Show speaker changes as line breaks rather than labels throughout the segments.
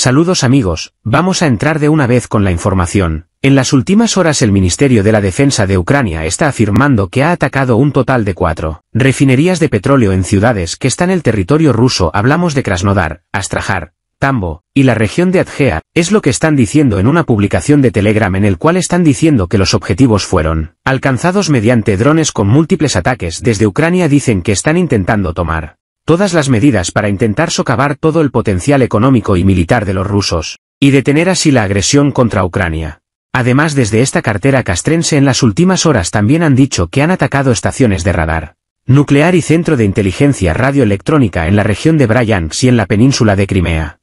Saludos amigos, vamos a entrar de una vez con la información. En las últimas horas el Ministerio de la Defensa de Ucrania está afirmando que ha atacado un total de cuatro refinerías de petróleo en ciudades que están en el territorio ruso. Hablamos de Krasnodar, Astrajar, Tambo, y la región de Adgea, es lo que están diciendo en una publicación de Telegram en el cual están diciendo que los objetivos fueron alcanzados mediante drones con múltiples ataques desde Ucrania dicen que están intentando tomar todas las medidas para intentar socavar todo el potencial económico y militar de los rusos, y detener así la agresión contra Ucrania. Además desde esta cartera castrense en las últimas horas también han dicho que han atacado estaciones de radar, nuclear y centro de inteligencia radioelectrónica en la región de Bryansk y en la península de Crimea.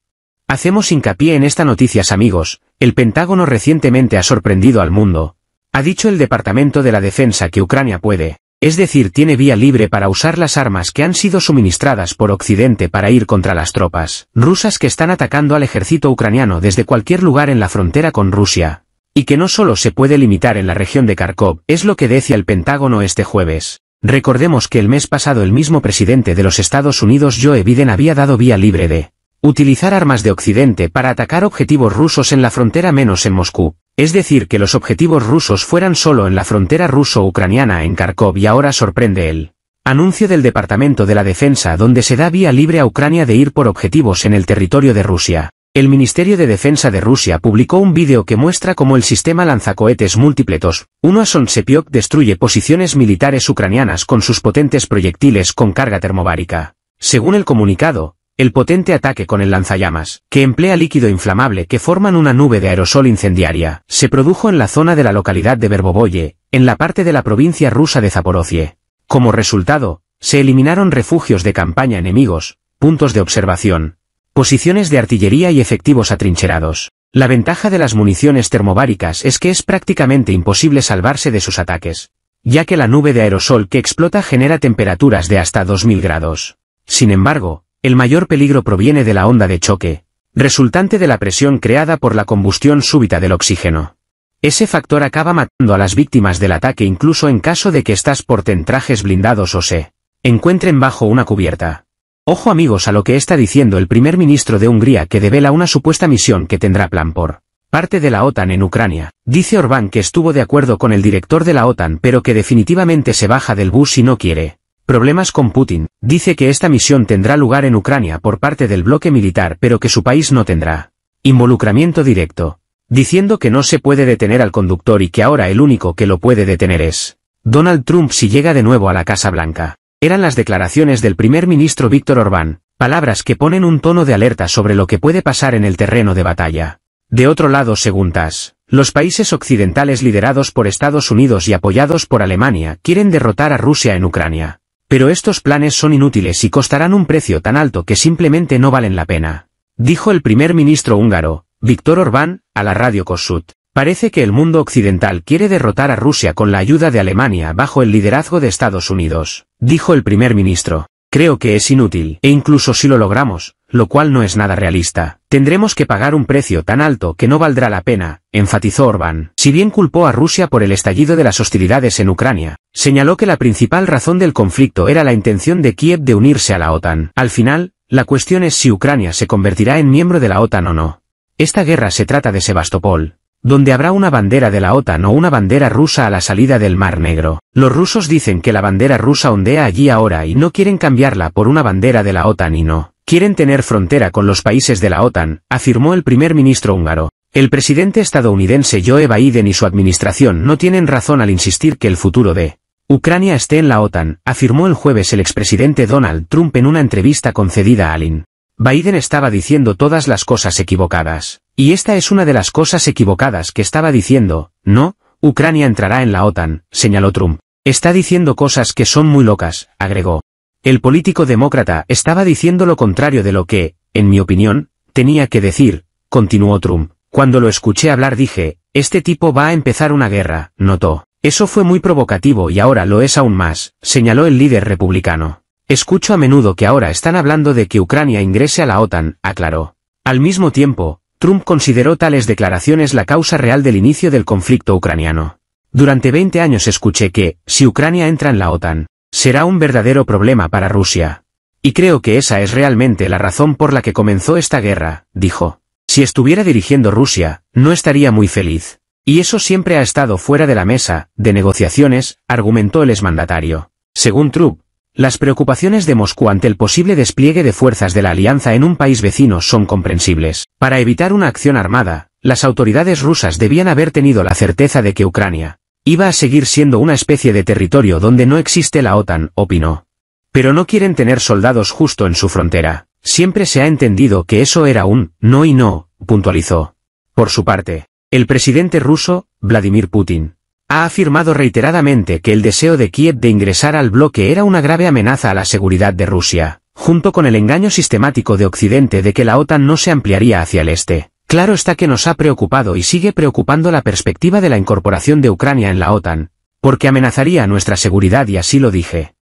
Hacemos hincapié en estas noticias amigos, el Pentágono recientemente ha sorprendido al mundo. Ha dicho el Departamento de la Defensa que Ucrania puede, es decir tiene vía libre para usar las armas que han sido suministradas por Occidente para ir contra las tropas rusas que están atacando al ejército ucraniano desde cualquier lugar en la frontera con Rusia, y que no solo se puede limitar en la región de Kharkov, es lo que decía el Pentágono este jueves. Recordemos que el mes pasado el mismo presidente de los Estados Unidos Joe Biden había dado vía libre de utilizar armas de Occidente para atacar objetivos rusos en la frontera menos en Moscú. Es decir que los objetivos rusos fueran solo en la frontera ruso-ucraniana en Kharkov y ahora sorprende el anuncio del Departamento de la Defensa donde se da vía libre a Ucrania de ir por objetivos en el territorio de Rusia. El Ministerio de Defensa de Rusia publicó un vídeo que muestra cómo el sistema lanzacohetes múltipletos, uno a Sonsepiok destruye posiciones militares ucranianas con sus potentes proyectiles con carga termobárica. Según el comunicado, el potente ataque con el lanzallamas, que emplea líquido inflamable que forman una nube de aerosol incendiaria, se produjo en la zona de la localidad de Verboboye, en la parte de la provincia rusa de Zaporozhye. Como resultado, se eliminaron refugios de campaña enemigos, puntos de observación, posiciones de artillería y efectivos atrincherados. La ventaja de las municiones termobáricas es que es prácticamente imposible salvarse de sus ataques, ya que la nube de aerosol que explota genera temperaturas de hasta 2000 grados. Sin embargo, el mayor peligro proviene de la onda de choque, resultante de la presión creada por la combustión súbita del oxígeno. Ese factor acaba matando a las víctimas del ataque incluso en caso de que estas porten trajes blindados o se encuentren bajo una cubierta. Ojo amigos a lo que está diciendo el primer ministro de Hungría que devela una supuesta misión que tendrá plan por parte de la OTAN en Ucrania. Dice Orbán que estuvo de acuerdo con el director de la OTAN pero que definitivamente se baja del bus y no quiere Problemas con Putin, dice que esta misión tendrá lugar en Ucrania por parte del bloque militar pero que su país no tendrá involucramiento directo, diciendo que no se puede detener al conductor y que ahora el único que lo puede detener es Donald Trump si llega de nuevo a la Casa Blanca. Eran las declaraciones del primer ministro Víctor Orbán, palabras que ponen un tono de alerta sobre lo que puede pasar en el terreno de batalla. De otro lado, según TAS, los países occidentales liderados por Estados Unidos y apoyados por Alemania quieren derrotar a Rusia en Ucrania. Pero estos planes son inútiles y costarán un precio tan alto que simplemente no valen la pena. Dijo el primer ministro húngaro, Víctor Orbán, a la radio Kossuth. Parece que el mundo occidental quiere derrotar a Rusia con la ayuda de Alemania bajo el liderazgo de Estados Unidos, dijo el primer ministro. Creo que es inútil, e incluso si lo logramos, lo cual no es nada realista. Tendremos que pagar un precio tan alto que no valdrá la pena, enfatizó Orbán. Si bien culpó a Rusia por el estallido de las hostilidades en Ucrania, señaló que la principal razón del conflicto era la intención de Kiev de unirse a la OTAN. Al final, la cuestión es si Ucrania se convertirá en miembro de la OTAN o no. Esta guerra se trata de Sebastopol, donde habrá una bandera de la OTAN o una bandera rusa a la salida del Mar Negro. Los rusos dicen que la bandera rusa ondea allí ahora y no quieren cambiarla por una bandera de la OTAN y no. Quieren tener frontera con los países de la OTAN, afirmó el primer ministro húngaro. El presidente estadounidense Joe Biden y su administración no tienen razón al insistir que el futuro de Ucrania esté en la OTAN, afirmó el jueves el expresidente Donald Trump en una entrevista concedida a Alin. Biden estaba diciendo todas las cosas equivocadas. Y esta es una de las cosas equivocadas que estaba diciendo, no, Ucrania entrará en la OTAN, señaló Trump. Está diciendo cosas que son muy locas, agregó. El político demócrata estaba diciendo lo contrario de lo que, en mi opinión, tenía que decir, continuó Trump. Cuando lo escuché hablar dije, este tipo va a empezar una guerra, notó. Eso fue muy provocativo y ahora lo es aún más, señaló el líder republicano. Escucho a menudo que ahora están hablando de que Ucrania ingrese a la OTAN, aclaró. Al mismo tiempo, Trump consideró tales declaraciones la causa real del inicio del conflicto ucraniano. Durante 20 años escuché que, si Ucrania entra en la OTAN, será un verdadero problema para Rusia. Y creo que esa es realmente la razón por la que comenzó esta guerra, dijo. Si estuviera dirigiendo Rusia, no estaría muy feliz. Y eso siempre ha estado fuera de la mesa, de negociaciones, argumentó el exmandatario. Según Trump, las preocupaciones de Moscú ante el posible despliegue de fuerzas de la alianza en un país vecino son comprensibles. Para evitar una acción armada, las autoridades rusas debían haber tenido la certeza de que Ucrania iba a seguir siendo una especie de territorio donde no existe la OTAN, opinó. Pero no quieren tener soldados justo en su frontera. Siempre se ha entendido que eso era un no y no, puntualizó. Por su parte, el presidente ruso, Vladimir Putin, ha afirmado reiteradamente que el deseo de Kiev de ingresar al bloque era una grave amenaza a la seguridad de Rusia, junto con el engaño sistemático de Occidente de que la OTAN no se ampliaría hacia el este. Claro está que nos ha preocupado y sigue preocupando la perspectiva de la incorporación de Ucrania en la OTAN, porque amenazaría nuestra seguridad y así lo dije.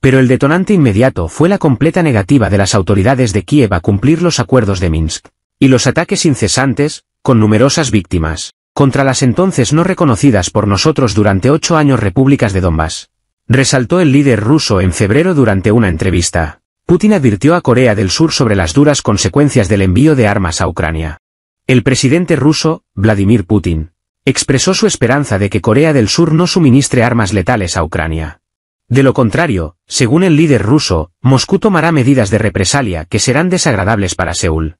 Pero el detonante inmediato fue la completa negativa de las autoridades de Kiev a cumplir los acuerdos de Minsk, y los ataques incesantes, con numerosas víctimas contra las entonces no reconocidas por nosotros durante ocho años repúblicas de Donbass. Resaltó el líder ruso en febrero durante una entrevista. Putin advirtió a Corea del Sur sobre las duras consecuencias del envío de armas a Ucrania. El presidente ruso, Vladimir Putin, expresó su esperanza de que Corea del Sur no suministre armas letales a Ucrania. De lo contrario, según el líder ruso, Moscú tomará medidas de represalia que serán desagradables para Seúl.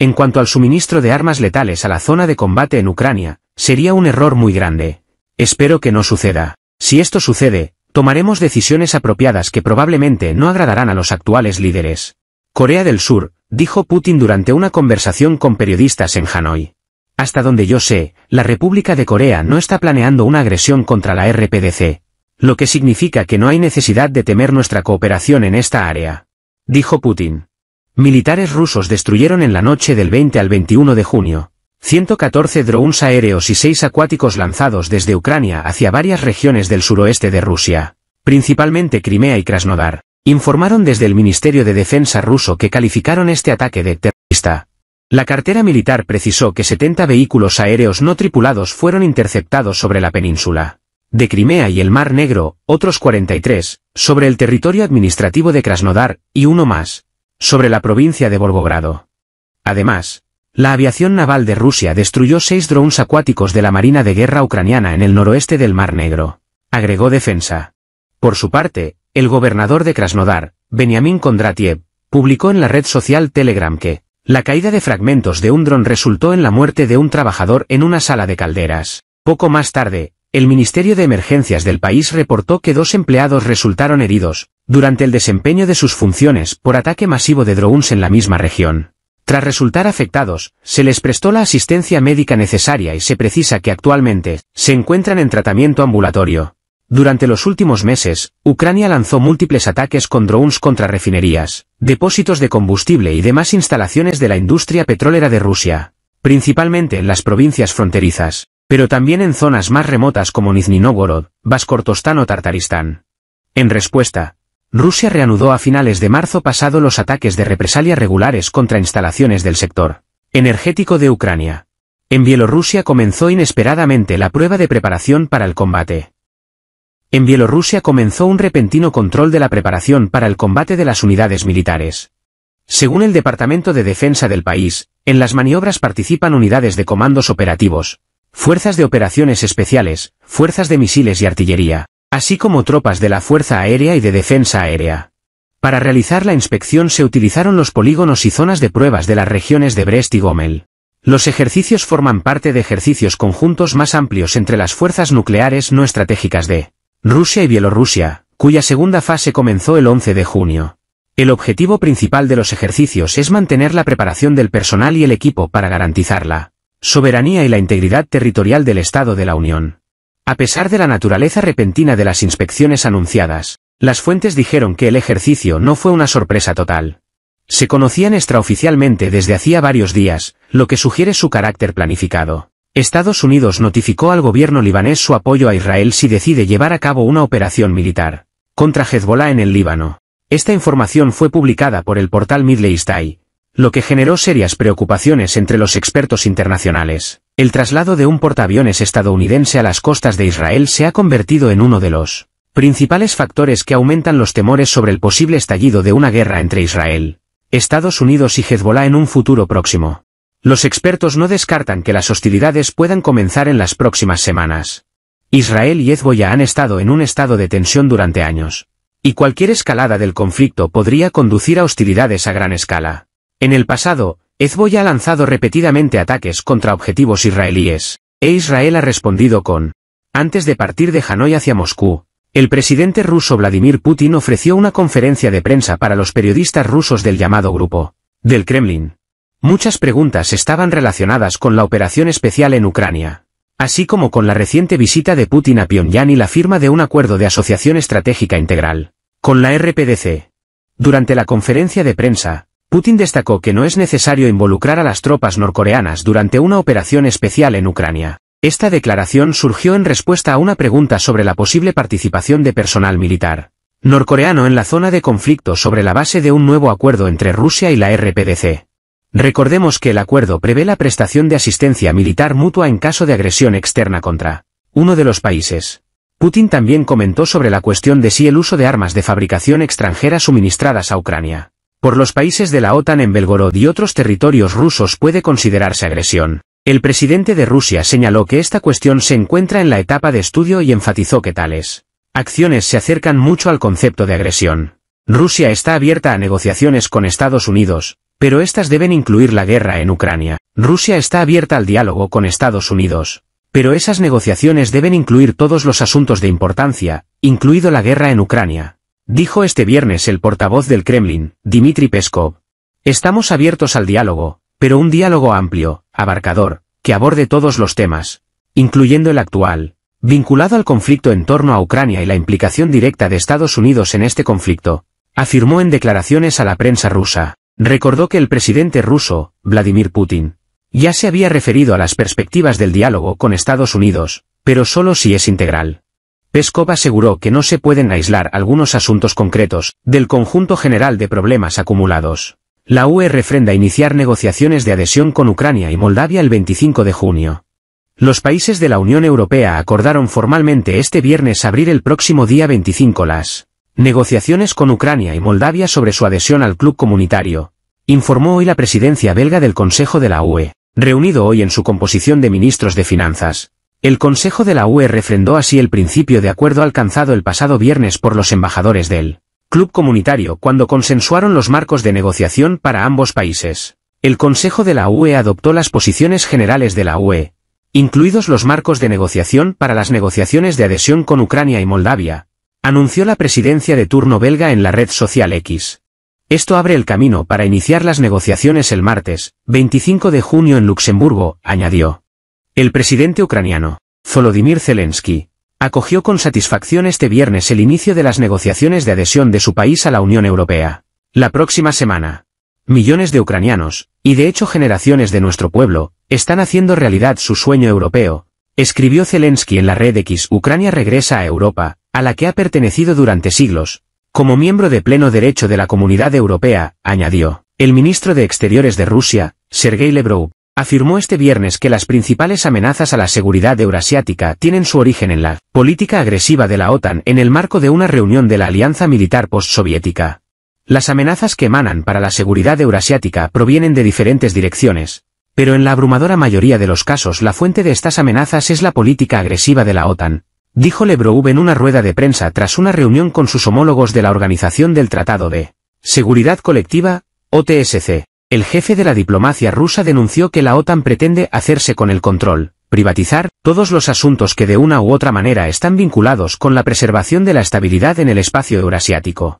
En cuanto al suministro de armas letales a la zona de combate en Ucrania, sería un error muy grande. Espero que no suceda. Si esto sucede, tomaremos decisiones apropiadas que probablemente no agradarán a los actuales líderes. Corea del Sur, dijo Putin durante una conversación con periodistas en Hanoi. Hasta donde yo sé, la República de Corea no está planeando una agresión contra la RPDC, lo que significa que no hay necesidad de temer nuestra cooperación en esta área. Dijo Putin. Militares rusos destruyeron en la noche del 20 al 21 de junio 114 drones aéreos y 6 acuáticos lanzados desde Ucrania hacia varias regiones del suroeste de Rusia, principalmente Crimea y Krasnodar. Informaron desde el Ministerio de Defensa ruso que calificaron este ataque de terrorista. La cartera militar precisó que 70 vehículos aéreos no tripulados fueron interceptados sobre la península de Crimea y el Mar Negro, otros 43, sobre el territorio administrativo de Krasnodar, y uno más, sobre la provincia de Volgogrado. Además, la aviación naval de Rusia destruyó seis drones acuáticos de la Marina de Guerra ucraniana en el noroeste del Mar Negro, agregó Defensa. Por su parte, el gobernador de Krasnodar, Benjamin Kondratiev, publicó en la red social Telegram que, la caída de fragmentos de un dron resultó en la muerte de un trabajador en una sala de calderas. Poco más tarde, el Ministerio de Emergencias del país reportó que dos empleados resultaron heridos, durante el desempeño de sus funciones por ataque masivo de drones en la misma región. Tras resultar afectados, se les prestó la asistencia médica necesaria y se precisa que actualmente se encuentran en tratamiento ambulatorio. Durante los últimos meses, Ucrania lanzó múltiples ataques con drones contra refinerías, depósitos de combustible y demás instalaciones de la industria petrolera de Rusia, principalmente en las provincias fronterizas, pero también en zonas más remotas como Nizhny Novgorod, Baskortostán o Tartaristán. En respuesta, Rusia reanudó a finales de marzo pasado los ataques de represalia regulares contra instalaciones del sector energético de Ucrania. En Bielorrusia comenzó inesperadamente la prueba de preparación para el combate. En Bielorrusia comenzó un repentino control de la preparación para el combate de las unidades militares. Según el Departamento de Defensa del país, en las maniobras participan unidades de comandos operativos, fuerzas de operaciones especiales, fuerzas de misiles y artillería así como tropas de la Fuerza Aérea y de Defensa Aérea. Para realizar la inspección se utilizaron los polígonos y zonas de pruebas de las regiones de Brest y Gomel. Los ejercicios forman parte de ejercicios conjuntos más amplios entre las fuerzas nucleares no estratégicas de Rusia y Bielorrusia, cuya segunda fase comenzó el 11 de junio. El objetivo principal de los ejercicios es mantener la preparación del personal y el equipo para garantizar la soberanía y la integridad territorial del Estado de la Unión. A pesar de la naturaleza repentina de las inspecciones anunciadas, las fuentes dijeron que el ejercicio no fue una sorpresa total. Se conocían extraoficialmente desde hacía varios días, lo que sugiere su carácter planificado. Estados Unidos notificó al gobierno libanés su apoyo a Israel si decide llevar a cabo una operación militar contra Hezbollah en el Líbano. Esta información fue publicada por el portal Middle East Eye, lo que generó serias preocupaciones entre los expertos internacionales. El traslado de un portaaviones estadounidense a las costas de Israel se ha convertido en uno de los principales factores que aumentan los temores sobre el posible estallido de una guerra entre Israel, Estados Unidos y Hezbollah en un futuro próximo. Los expertos no descartan que las hostilidades puedan comenzar en las próximas semanas. Israel y Hezbollah han estado en un estado de tensión durante años. Y cualquier escalada del conflicto podría conducir a hostilidades a gran escala. En el pasado, ya ha lanzado repetidamente ataques contra objetivos israelíes, e Israel ha respondido con, antes de partir de Hanoi hacia Moscú, el presidente ruso Vladimir Putin ofreció una conferencia de prensa para los periodistas rusos del llamado grupo del Kremlin. Muchas preguntas estaban relacionadas con la operación especial en Ucrania, así como con la reciente visita de Putin a Pyongyang y la firma de un acuerdo de asociación estratégica integral con la RPDC. Durante la conferencia de prensa, Putin destacó que no es necesario involucrar a las tropas norcoreanas durante una operación especial en Ucrania. Esta declaración surgió en respuesta a una pregunta sobre la posible participación de personal militar norcoreano en la zona de conflicto sobre la base de un nuevo acuerdo entre Rusia y la RPDC. Recordemos que el acuerdo prevé la prestación de asistencia militar mutua en caso de agresión externa contra uno de los países. Putin también comentó sobre la cuestión de si el uso de armas de fabricación extranjera suministradas a Ucrania por los países de la OTAN en Belgorod y otros territorios rusos puede considerarse agresión. El presidente de Rusia señaló que esta cuestión se encuentra en la etapa de estudio y enfatizó que tales acciones se acercan mucho al concepto de agresión. Rusia está abierta a negociaciones con Estados Unidos, pero estas deben incluir la guerra en Ucrania. Rusia está abierta al diálogo con Estados Unidos, pero esas negociaciones deben incluir todos los asuntos de importancia, incluido la guerra en Ucrania. Dijo este viernes el portavoz del Kremlin, Dmitry Peskov. Estamos abiertos al diálogo, pero un diálogo amplio, abarcador, que aborde todos los temas, incluyendo el actual, vinculado al conflicto en torno a Ucrania y la implicación directa de Estados Unidos en este conflicto, afirmó en declaraciones a la prensa rusa. Recordó que el presidente ruso, Vladimir Putin, ya se había referido a las perspectivas del diálogo con Estados Unidos, pero solo si es integral. Peskov aseguró que no se pueden aislar algunos asuntos concretos del conjunto general de problemas acumulados. La UE refrenda iniciar negociaciones de adhesión con Ucrania y Moldavia el 25 de junio. Los países de la Unión Europea acordaron formalmente este viernes abrir el próximo día 25 las negociaciones con Ucrania y Moldavia sobre su adhesión al club comunitario, informó hoy la presidencia belga del Consejo de la UE, reunido hoy en su composición de ministros de finanzas, el Consejo de la UE refrendó así el principio de acuerdo alcanzado el pasado viernes por los embajadores del Club Comunitario cuando consensuaron los marcos de negociación para ambos países. El Consejo de la UE adoptó las posiciones generales de la UE, incluidos los marcos de negociación para las negociaciones de adhesión con Ucrania y Moldavia, anunció la presidencia de turno belga en la red social X. Esto abre el camino para iniciar las negociaciones el martes, 25 de junio en Luxemburgo, añadió. El presidente ucraniano, Volodymyr Zelensky, acogió con satisfacción este viernes el inicio de las negociaciones de adhesión de su país a la Unión Europea. La próxima semana, millones de ucranianos, y de hecho generaciones de nuestro pueblo, están haciendo realidad su sueño europeo, escribió Zelensky en la red X. Ucrania regresa a Europa, a la que ha pertenecido durante siglos, como miembro de pleno derecho de la Comunidad Europea, añadió. El ministro de Exteriores de Rusia, Sergei Lebrov, afirmó este viernes que las principales amenazas a la seguridad eurasiática tienen su origen en la política agresiva de la OTAN en el marco de una reunión de la Alianza Militar Postsoviética. Las amenazas que emanan para la seguridad eurasiática provienen de diferentes direcciones, pero en la abrumadora mayoría de los casos la fuente de estas amenazas es la política agresiva de la OTAN, dijo Lebroub en una rueda de prensa tras una reunión con sus homólogos de la Organización del Tratado de Seguridad Colectiva, OTSC. El jefe de la diplomacia rusa denunció que la OTAN pretende hacerse con el control, privatizar, todos los asuntos que de una u otra manera están vinculados con la preservación de la estabilidad en el espacio eurasiático.